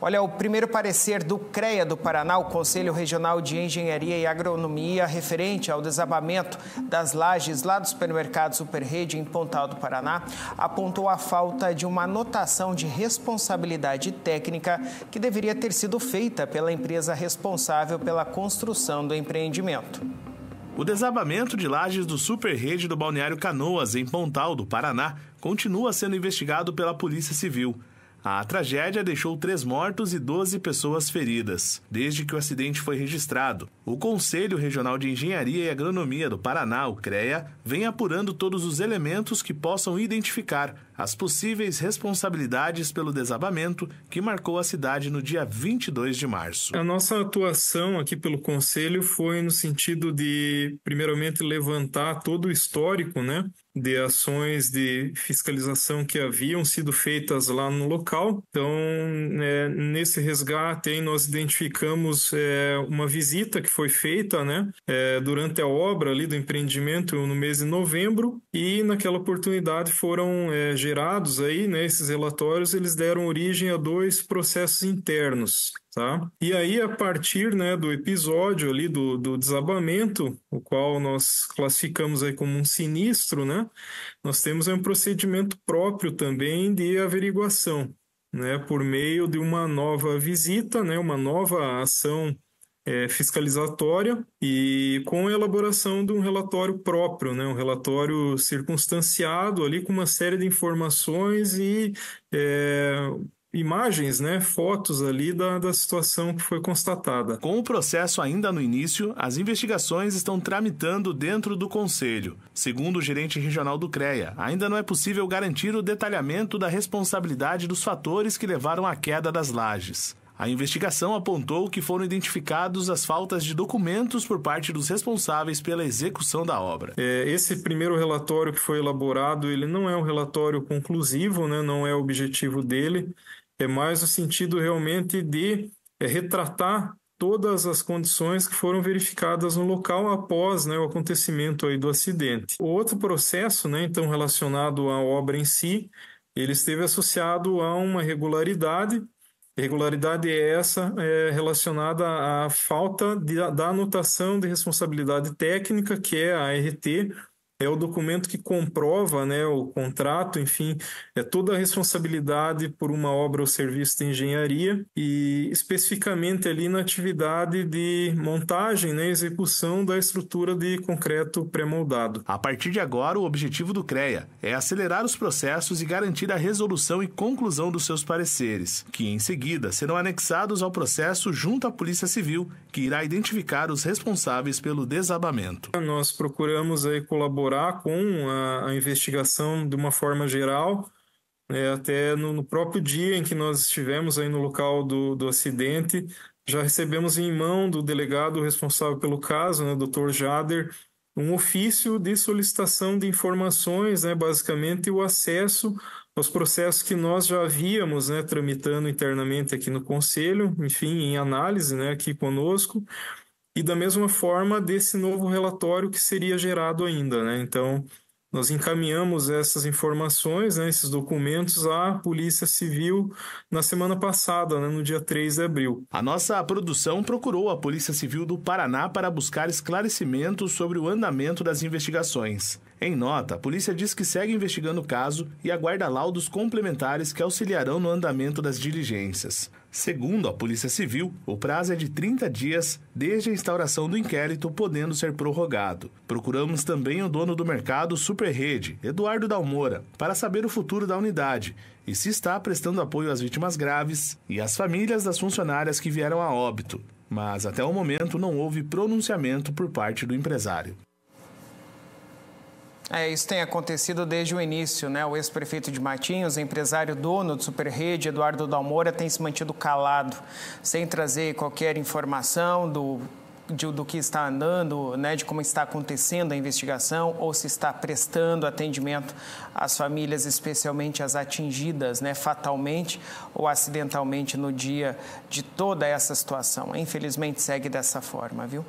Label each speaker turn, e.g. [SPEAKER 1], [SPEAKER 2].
[SPEAKER 1] Olha, o primeiro parecer do CREA do Paraná, o Conselho Regional de Engenharia e Agronomia, referente ao desabamento das lajes lá do supermercado Superrede, em Pontal do Paraná, apontou a falta de uma anotação de responsabilidade técnica que deveria ter sido feita pela empresa responsável pela construção do empreendimento.
[SPEAKER 2] O desabamento de lajes do Superrede do Balneário Canoas, em Pontal do Paraná, continua sendo investigado pela Polícia Civil. A tragédia deixou três mortos e 12 pessoas feridas, desde que o acidente foi registrado. O Conselho Regional de Engenharia e Agronomia do Paraná, o CREA, vem apurando todos os elementos que possam identificar as possíveis responsabilidades pelo desabamento que marcou a cidade no dia 22 de março.
[SPEAKER 3] A nossa atuação aqui pelo Conselho foi no sentido de, primeiramente, levantar todo o histórico, né? de ações de fiscalização que haviam sido feitas lá no local. Então, é, nesse resgate aí nós identificamos é, uma visita que foi feita né, é, durante a obra ali do empreendimento no mês de novembro e naquela oportunidade foram é, gerados aí, né, esses relatórios, eles deram origem a dois processos internos, tá? E aí, a partir, né, do episódio ali do, do desabamento, o qual nós classificamos aí como um sinistro, né, nós temos um procedimento próprio também de averiguação, né, por meio de uma nova visita, né, uma nova ação é, fiscalizatória e com a elaboração de um relatório próprio, né, um relatório circunstanciado ali com uma série de informações e é, imagens, né, fotos ali da, da situação que foi constatada. Com o processo ainda no início, as
[SPEAKER 2] investigações estão tramitando dentro do Conselho. Segundo o gerente regional do CREA, ainda não é possível garantir o detalhamento da responsabilidade dos fatores que levaram à queda das lajes. A investigação apontou que foram identificados as faltas de documentos por parte
[SPEAKER 3] dos responsáveis pela execução da obra. É, esse primeiro relatório que foi elaborado, ele não é um relatório conclusivo, né? não é o objetivo dele, é mais o sentido realmente de é, retratar todas as condições que foram verificadas no local após né, o acontecimento aí do acidente. O outro processo, né, então relacionado à obra em si, ele esteve associado a uma regularidade regularidade é essa é relacionada à falta de, da anotação de responsabilidade técnica, que é a RT, é o documento que comprova, né, o contrato, enfim, é toda a responsabilidade por uma obra ou serviço de engenharia e especificamente ali na atividade de montagem, né, execução da estrutura de concreto pré-moldado. A partir de agora, o objetivo do CREA
[SPEAKER 2] é acelerar os processos e garantir a resolução e conclusão dos seus pareceres, que em seguida serão anexados ao processo junto à Polícia Civil, que irá identificar os responsáveis pelo desabamento.
[SPEAKER 3] Nós procuramos aí colaborar colaborar com a, a investigação de uma forma geral. É, até no, no, próprio dia em que nós estivemos aí no local do, do acidente, já recebemos em mão do delegado responsável pelo caso, né, Dr. Jader, um ofício de solicitação de informações, né, basicamente o acesso aos processos que nós já havíamos né, tramitando internamente aqui no Conselho, enfim, em análise né, aqui conosco e da mesma forma desse novo relatório que seria gerado ainda. Né? Então, nós encaminhamos essas informações, né, esses documentos à Polícia Civil na semana passada, né, no dia 3 de abril. A nossa produção procurou a Polícia Civil do Paraná para buscar
[SPEAKER 2] esclarecimentos sobre o andamento das investigações. Em nota, a polícia diz que segue investigando o caso e aguarda laudos complementares que auxiliarão no andamento das diligências. Segundo a Polícia Civil, o prazo é de 30 dias desde a instauração do inquérito, podendo ser prorrogado. Procuramos também o dono do mercado Superrede, Eduardo Dalmora, para saber o futuro da unidade e se está prestando apoio às vítimas graves e às famílias das funcionárias que vieram a óbito. Mas até o momento não houve pronunciamento por parte do empresário.
[SPEAKER 1] É, isso tem acontecido desde o início, né? O ex-prefeito de Matinhos, empresário dono do Superrede, Eduardo Dalmoura, tem se mantido calado, sem trazer qualquer informação do de, do que está andando, né, de como está acontecendo a investigação ou se está prestando atendimento às famílias, especialmente as atingidas né, fatalmente ou acidentalmente no dia de toda essa situação. Infelizmente, segue dessa forma, viu?